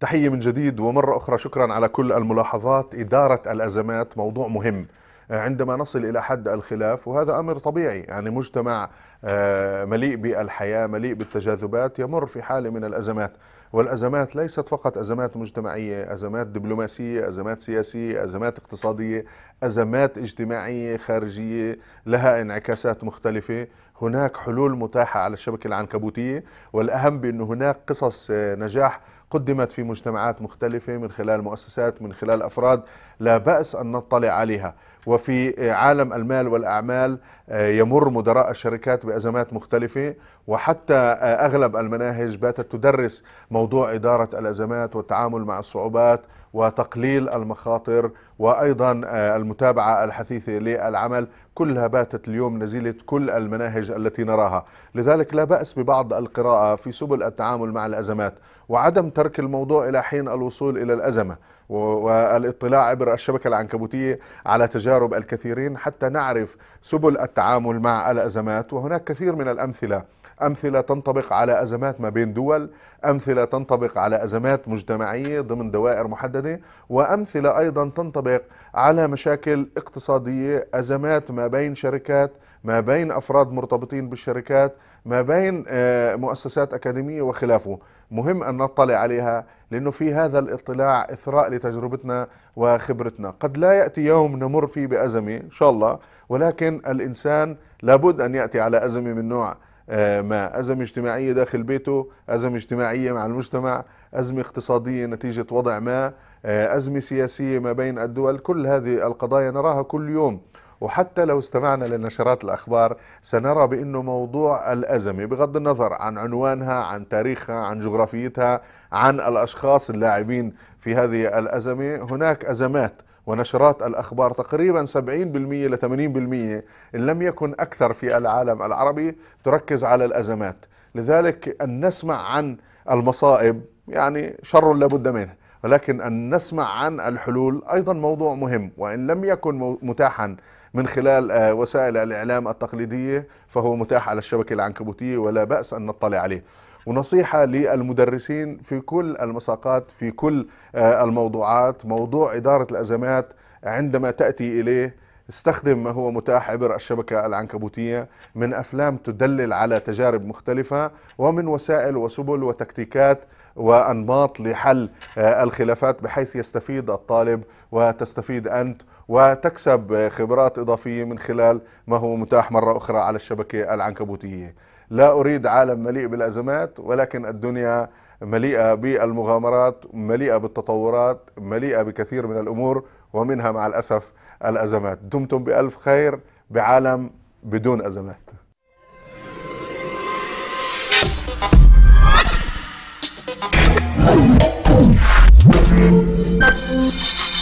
تحية من جديد ومرة أخرى شكرا على كل الملاحظات إدارة الأزمات موضوع مهم عندما نصل إلى حد الخلاف وهذا أمر طبيعي يعني مجتمع آه، مليء بالحياة مليء بالتجاذبات يمر في حالة من الأزمات والأزمات ليست فقط أزمات مجتمعية أزمات دبلوماسية أزمات سياسية أزمات اقتصادية أزمات اجتماعية خارجية لها انعكاسات مختلفة هناك حلول متاحة على الشبكة العنكبوتية والأهم بأن هناك قصص آه، نجاح قدمت في مجتمعات مختلفة من خلال مؤسسات من خلال أفراد لا بأس أن نطلع عليها وفي آه، عالم المال والأعمال آه، يمر مدراء الشركات بأزمات مختلفة وحتى أغلب المناهج باتت تدرس موضوع إدارة الأزمات والتعامل مع الصعوبات وتقليل المخاطر وايضا آه، المتابعه الحثيثه للعمل كلها باتت اليوم نزيله كل المناهج التي نراها، لذلك لا باس ببعض القراءه في سبل التعامل مع الازمات وعدم ترك الموضوع الى حين الوصول الى الازمه. والاطلاع عبر الشبكة العنكبوتية على تجارب الكثيرين حتى نعرف سبل التعامل مع الأزمات وهناك كثير من الأمثلة أمثلة تنطبق على أزمات ما بين دول أمثلة تنطبق على أزمات مجتمعية ضمن دوائر محددة وأمثلة أيضا تنطبق على مشاكل اقتصادية أزمات ما بين شركات ما بين أفراد مرتبطين بالشركات ما بين آه، مؤسسات أكاديمية وخلافه مهم أن نطلع عليها لأنه في هذا الاطلاع إثراء لتجربتنا وخبرتنا قد لا يأتي يوم نمر فيه بأزمة إن شاء الله ولكن الإنسان لابد أن يأتي على أزمة من نوع آه، ما أزمة اجتماعية داخل بيته أزمة اجتماعية مع المجتمع أزمة اقتصادية نتيجة وضع ما آه، أزمة سياسية ما بين الدول كل هذه القضايا نراها كل يوم وحتى لو استمعنا لنشرات الأخبار سنرى بأنه موضوع الأزمة بغض النظر عن عنوانها عن تاريخها عن جغرافيتها عن الأشخاص اللاعبين في هذه الأزمة هناك أزمات ونشرات الأخبار تقريبا 70% ل 80% إن لم يكن أكثر في العالم العربي تركز على الأزمات لذلك أن نسمع عن المصائب يعني شر لابد منه ولكن أن نسمع عن الحلول أيضا موضوع مهم وإن لم يكن متاحا من خلال آه، وسائل الإعلام التقليدية فهو متاح على الشبكة العنكبوتية ولا بأس أن نطلع عليه ونصيحة للمدرسين في كل المساقات في كل آه، الموضوعات موضوع إدارة الأزمات عندما تأتي إليه استخدم ما هو متاح عبر الشبكة العنكبوتية من أفلام تدلل على تجارب مختلفة ومن وسائل وسبل وتكتيكات وأنماط لحل آه، الخلافات بحيث يستفيد الطالب وتستفيد أنت وتكسب خبرات إضافية من خلال ما هو متاح مرة أخرى على الشبكة العنكبوتية لا أريد عالم مليء بالأزمات ولكن الدنيا مليئة بالمغامرات مليئة بالتطورات مليئة بكثير من الأمور ومنها مع الأسف الأزمات دمتم بألف خير بعالم بدون أزمات Thank you.